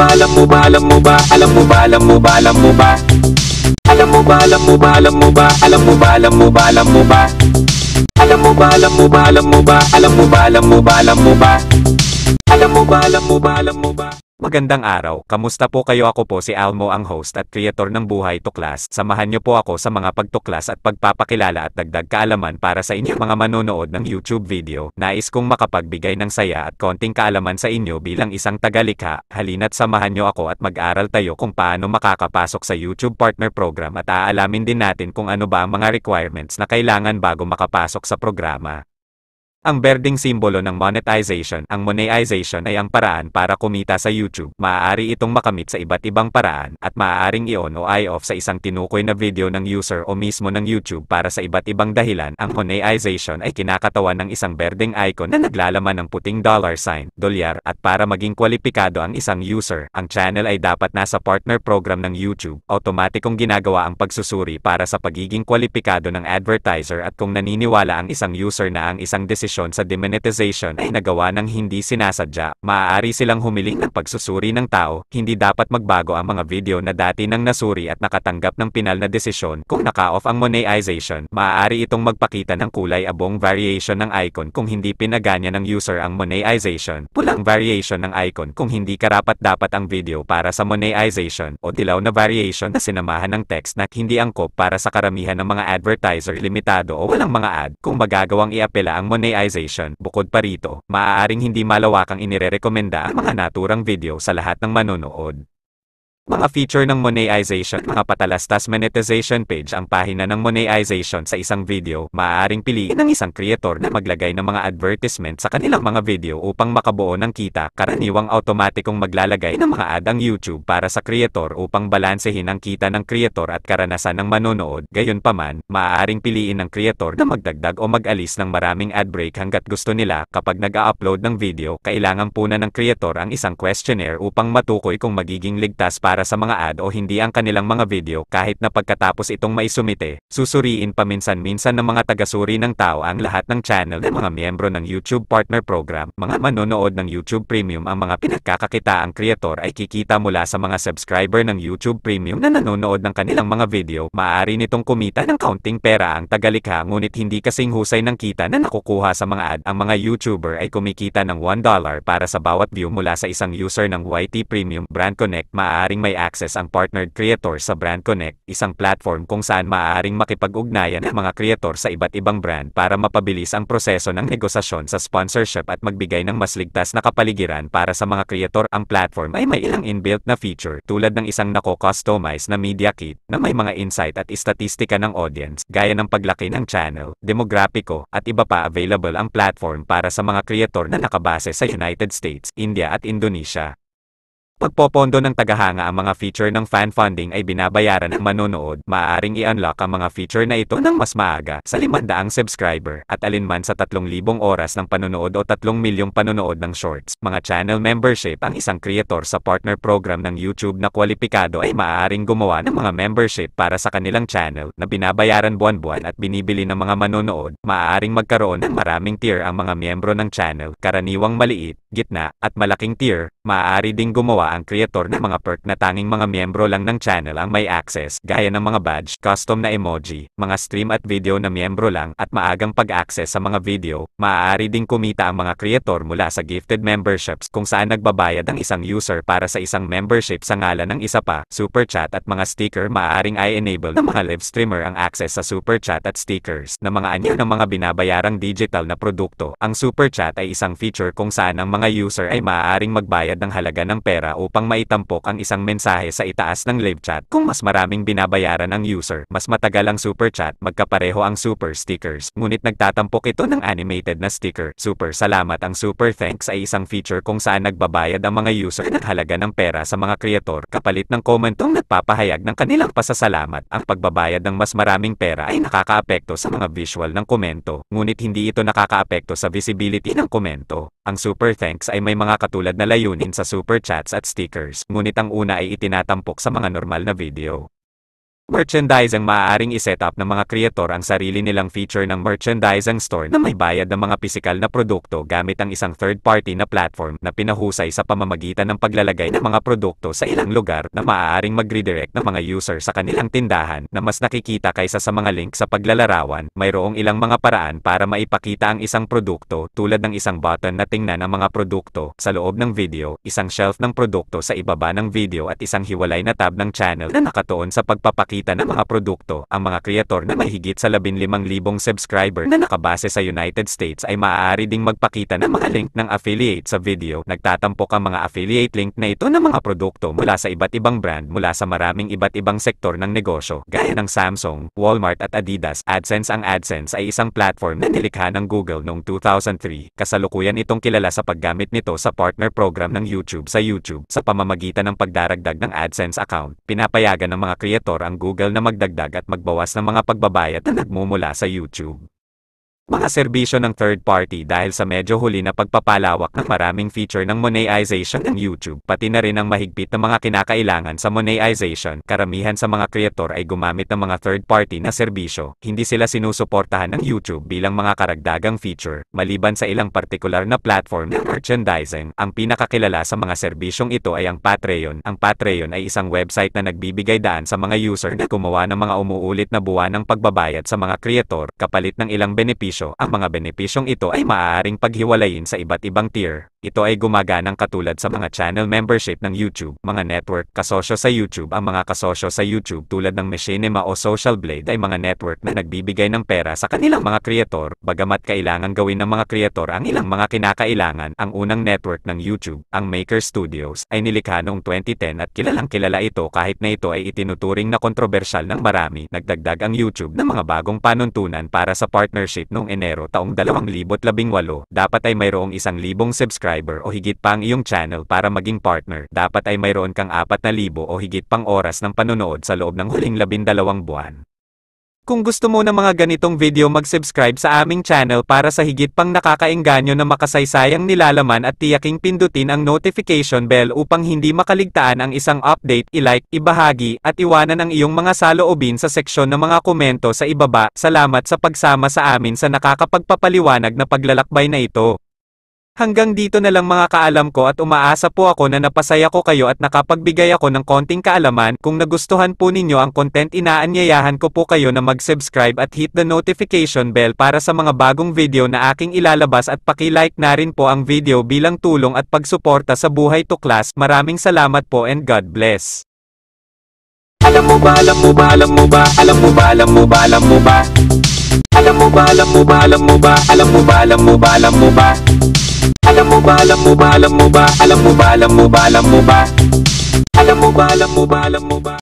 ba, alam mo ba, alam mo ba, alam mo ba, alam mo ba, alam mo ba? Alam mo ba, alam mo ba, alam mo ba, alam mo ba, alam mo ba, alam mo ba? Alam mo ba, alam mo ba, alam mo ba, alam mo ba, alam mo ba, alam mo ba? Alam mo ba, alam mo ba, alam mo ba? Magandang araw, kamusta po kayo ako po si Almo ang host at creator ng Buhay Tuklas. Samahan niyo po ako sa mga pagtuklas at pagpapakilala at dagdag kaalaman para sa inyong mga manonood ng YouTube video. Nais kong makapagbigay ng saya at konting kaalaman sa inyo bilang isang tagalikha. Halina't samahan niyo ako at mag-aral tayo kung paano makakapasok sa YouTube Partner Program at aalamin din natin kung ano ba ang mga requirements na kailangan bago makapasok sa programa. Ang berdeng simbolo ng monetization, ang monetization ay ang paraan para kumita sa YouTube. Maaari itong makamit sa iba't ibang paraan, at maaaring i-on o i-off sa isang tinukoy na video ng user o mismo ng YouTube para sa iba't ibang dahilan. Ang monetization ay kinakatawan ng isang berdeng icon na naglalaman ng puting dollar sign, dolyar, at para maging kwalipikado ang isang user, ang channel ay dapat nasa partner program ng YouTube. Otomatikong ginagawa ang pagsusuri para sa pagiging kwalipikado ng advertiser at kung naniniwala ang isang user na ang isang desisyon desisyon sa demonetization ay nagawa ng hindi sinasadya, maaari silang humiling ng pagsusuri ng tao, hindi dapat magbago ang mga video na dati nang nasuri at nakatanggap ng pinal na desisyon. Kung naka-off ang monetization, maaari itong magpakita ng kulay abong variation ng icon kung hindi pinaganya ng user ang monetization, pulang variation ng icon kung hindi karapat-dapat ang video para sa monetization, o dilaw na variation na sinamahan ng text na hindi angkop para sa karamihan ng mga advertiser limitado o walang mga ad, kung magagawang iapela ang monetization monetization. Bukod pa rito, maaaring hindi malawakang inirerekomenda ang mga naturang video sa lahat ng manonood. Mga feature ng monetization Mga patalastas monetization page Ang pahina ng monetization sa isang video, maaaring piliin ng isang creator na maglagay ng mga advertisement sa kanilang mga video upang makabuo ng kita. Karaniwang automatikong maglalagay ng mga ad ang YouTube para sa creator upang balansehin ang kita ng creator at karanasan ng manonood. Gayunpaman, maaaring piliin ng creator na magdagdag o mag-alis ng maraming ad break hanggat gusto nila. Kapag nag-upload ng video, kailangan puna ng creator ang isang questionnaire upang matukoy kung magiging ligtas para para sa mga ad o hindi ang kanilang mga video kahit na pagkatapos itong maisumite, susuriin paminsan-minsan ng mga tagasuri ng tao ang lahat ng channel ng mga miyembro ng YouTube Partner Program. Mga manonood ng YouTube Premium ang mga pinagkakakita ang kreator ay kikita mula sa mga subscriber ng YouTube Premium na nanonood ng kanilang mga video. Maaari nitong kumita ng counting pera ang tagalikha ngunit hindi kasing husay ng kita na nakukuha sa mga ad. Ang mga YouTuber ay kumikita ng $1 para sa bawat view mula sa isang user ng YT Premium Brand Connect. Maaaring maaaring may access ang partnered creator sa Brand Connect, isang platform kung saan maaaring makipag-ugnayan ang mga creator sa iba't ibang brand para mapabilis ang proseso ng negosasyon sa sponsorship at magbigay ng mas ligtas na kapaligiran para sa mga creator. Ang platform ay may ilang inbuilt na feature tulad ng isang nako-customize na media kit na may mga insight at istatistika ng audience, gaya ng paglaki ng channel, demografiko, at iba pa available ang platform para sa mga creator na nakabase sa United States, India at Indonesia pagpopondo ng tagahanga ang mga feature ng fan funding ay binabayaran ng manonood, maaaring i-unlock ang mga feature na ito ng mas maaga sa 500 subscriber at alinman sa 3,000 oras ng panonood o 3 milyong panonood ng shorts. Mga channel membership ang isang creator sa partner program ng YouTube na kwalipikado ay maaaring gumawa ng mga membership para sa kanilang channel na binabayaran buwan-buwan at binibili ng mga manonood. Maaaring magkaroon ng maraming tier ang mga miyembro ng channel, karaniwang maliit, gitna, at malaking tier. Maaari ding gumawa pa ang creator ng mga perk na tanging mga miyembro lang ng channel ang may access, gaya ng mga badge, custom na emoji, mga stream at video na miyembro lang, at maagang pag-access sa mga video, maaari ding kumita ang mga creator mula sa gifted memberships kung saan nagbabayad ang isang user para sa isang membership sa ngalan ng isa pa, super chat at mga sticker maaaring i-enable ng mga live streamer ang access sa super chat at stickers na mga anyo ng mga binabayarang digital na produkto. Ang super chat ay isang feature kung saan ang mga user ay maaaring magbayad ng halaga ng pera upang maitampok ang isang mensahe sa itaas ng live chat. Kung mas maraming binabayaran ang user, mas matagal ang super chat, magkapareho ang super stickers. Ngunit nagtatampok ito ng animated na sticker. Super salamat ang super thanks ay isang feature kung saan nagbabayad ang mga user ng halaga ng pera sa mga creator. kapalit ng komentong nagpapahayag ng kanilang pasasalamat. Ang pagbabayad ng mas maraming pera ay nakakaapekto sa mga visual ng komento, ngunit hindi ito nakakaapekto sa visibility ng komento. Ang super thanks ay may mga katulad na layunin sa super chats at at stickers, ngunit ang una ay itinatampok sa mga normal na video. Merchandise ang maaaring up ng mga creator ang sarili nilang feature ng merchandise ang store na may bayad ng mga pisikal na produkto gamit ang isang third-party na platform na pinahusay sa pamamagitan ng paglalagay ng mga produkto sa ilang lugar na maaaring mag-redirect ng mga user sa kanilang tindahan na mas nakikita kaysa sa mga link sa paglalarawan. Mayroong ilang mga paraan para maipakita ang isang produkto tulad ng isang button na tingnan ang mga produkto sa loob ng video, isang shelf ng produkto sa ibaba ng video at isang hiwalay na tab ng channel na nakatuon sa pagpapakita pamamagitan ng mga produkto, ang mga kreator na mahigit sa 15,000 subscriber na nakabase sa United States ay maaari ding magpakita ng mga link ng affiliate sa video. Nagtatampok ang mga affiliate link na ito ng mga produkto mula sa iba't ibang brand mula sa maraming iba't ibang sektor ng negosyo, gaya ng Samsung, Walmart at Adidas. AdSense ang AdSense ay isang platform na nilikha ng Google noong 2003. Kasalukuyan itong kilala sa paggamit nito sa partner program ng YouTube sa YouTube sa pamamagitan ng pagdaragdag ng AdSense account. Pinapayagan ng mga kreator ang Google na magdagdag at magbawas ng mga pagbabayad na nagmumula sa YouTube mga serbisyo ng third party dahil sa medyo huli na pagpapalawak ng maraming feature ng monetization ng YouTube pati na rin ang mahigpit na mga kinakailangan sa monetization. Karamihan sa mga creator ay gumamit ng mga third party na serbisyo. Hindi sila sinusuportahan ng YouTube bilang mga karagdagang feature. Maliban sa ilang partikular na platform ng merchandising, ang pinakakilala sa mga serbisyong ito ay ang Patreon. Ang Patreon ay isang website na nagbibigay daan sa mga user na gumawa ng mga umuulit na buwan ng pagbabayad sa mga creator kapalit ng ilang benepisyo benepisyo, ang mga benepisyong ito ay maaaring paghiwalayin sa iba't ibang tier ito ay gumaganang katulad sa mga channel membership ng YouTube, mga network kasosyo sa YouTube. Ang mga kasosyo sa YouTube tulad ng Machinima o Social Blade ay mga network na nagbibigay ng pera sa kanilang mga kreator, bagamat kailangan gawin ng mga kreator ang ilang mga kinakailangan. Ang unang network ng YouTube, ang Maker Studios, ay nilikha noong 2010 at kilalang kilala ito kahit na ito ay itinuturing na kontrobersyal ng marami. Nagdagdag ang YouTube ng mga bagong panuntunan para sa partnership noong Enero taong 2018. Dapat ay mayroong isang libong subscribers subscriber o higit pa ang iyong channel para maging partner, dapat ay mayroon kang 4,000 o higit pang oras ng panonood sa loob ng huling 12 buwan. Kung gusto mo ng mga ganitong video mag-subscribe sa aming channel para sa higit pang nakakaengganyo na makasaysayang nilalaman at tiyaking pindutin ang notification bell upang hindi makaligtaan ang isang update, ilike, ibahagi, at iwanan ang iyong mga saloobin sa seksyon ng mga komento sa ibaba. Salamat sa pagsama sa amin sa nakakapagpapaliwanag na paglalakbay na ito. Hanggang dito na lang mga kaalam ko at umaasa po ako na napasaya ko kayo at nakapagbigay ako ng konting kaalaman. Kung nagustuhan po ninyo ang content inaanyayahan ko po kayo na mag-subscribe at hit the notification bell para sa mga bagong video na aking ilalabas at paki-like na rin po ang video bilang tulong at pagsuporta sa buhay to class. Maraming salamat po and God bless. Alam mo ba, alam mo ba, alam mo ba, alam mo ba, alam mo ba, alam mo ba? Alam mo ba, alam mo ba, alam mo ba, alam mo ba, alam mo ba, alam mo ba? Alam mo ba, alam mo ba, alam mo ba, alam mo ba, alam mo ba, alam mo ba? Alam mo ba, alam mo ba,